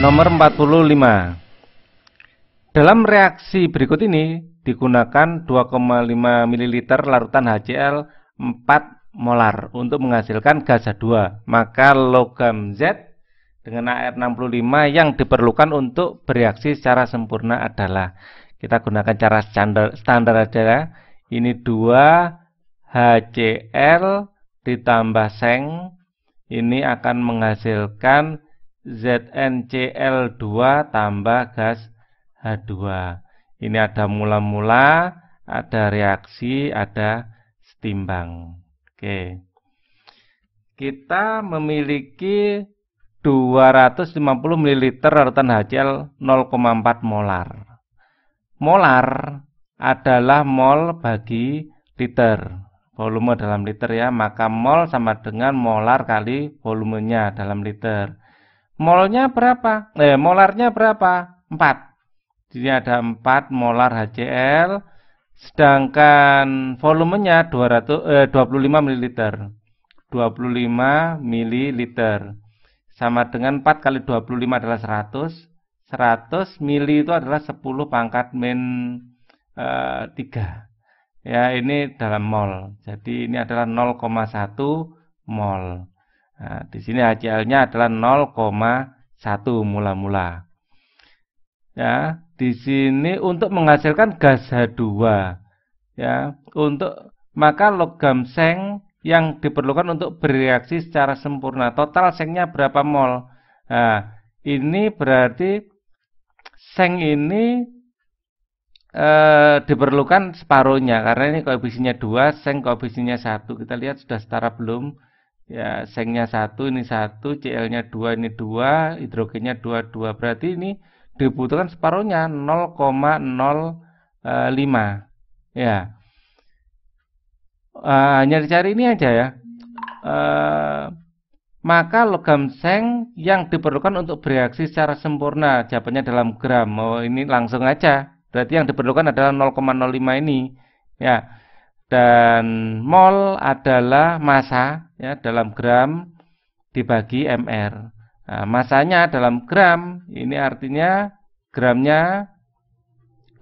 Nomor 45. Dalam reaksi berikut ini digunakan 2,5 ml larutan HCl 4 molar untuk menghasilkan gas H2. Maka logam Z dengan AR65 yang diperlukan untuk bereaksi secara sempurna adalah kita gunakan cara standar standar aja ya. Ini 2 HCl ditambah seng ini akan menghasilkan ZnCl2 tambah gas H2. Ini ada mula-mula, ada reaksi, ada setimbang. Oke. Kita memiliki 250 ml larutan HCl 0,4 molar. Molar adalah mol bagi liter. Volume dalam liter ya, maka mol sama dengan molar kali volumenya dalam liter. Molnya berapa? Eh, molarnya berapa? 4. Jadi ada 4 molar HCl sedangkan volumenya 200 eh, 25 ml. 25 ml sama dengan 4 kali 25 adalah 100. 100 mL itu adalah 10 pangkat min eh, tiga. 3. Ya, ini dalam mol. Jadi ini adalah 0,1 mol. Nah, di sini HCl-nya adalah 0,1 mula-mula. Ya, di sini untuk menghasilkan gas H2. Ya, untuk maka logam seng yang diperlukan untuk bereaksi secara sempurna. Total sengnya berapa mol? Nah, ini berarti seng ini e, diperlukan separuhnya karena ini koefisiennya 2, seng koefisiennya 1. Kita lihat sudah setara belum? ya sengnya satu ini satu CL-nya dua ini dua hidrogennya dua dua berarti ini dibutuhkan separuhnya 0,05 ya uh, hanya dicari ini aja ya uh, maka logam seng yang diperlukan untuk bereaksi secara sempurna jawabannya dalam gram oh, ini langsung aja berarti yang diperlukan adalah 0,05 ini ya dan mol adalah massa ya dalam gram dibagi mr. Nah, masanya dalam gram ini artinya gramnya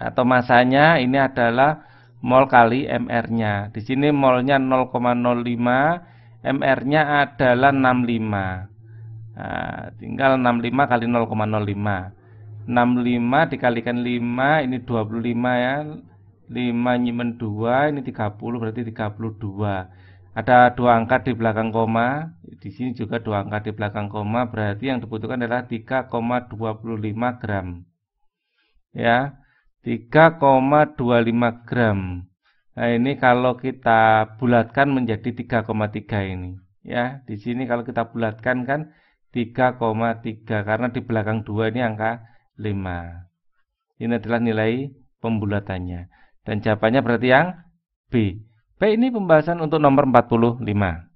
atau masanya ini adalah mol kali mr-nya. Di sini molnya 0,05, mr-nya adalah 65. Nah, tinggal 65 kali 0,05. 65 dikalikan 5 ini 25 ya. 5 nyimen 2 ini 30 berarti 32 ada dua angka di belakang koma di sini juga dua angka di belakang koma berarti yang dibutuhkan adalah 3,25 gram ya 3,25 gram nah ini kalau kita bulatkan menjadi 3,3 ini ya di sini kalau kita bulatkan kan 3,3 karena di belakang dua ini angka 5 ini adalah nilai pembulatannya dan jawabannya berarti yang B P ini pembahasan untuk nomor 45.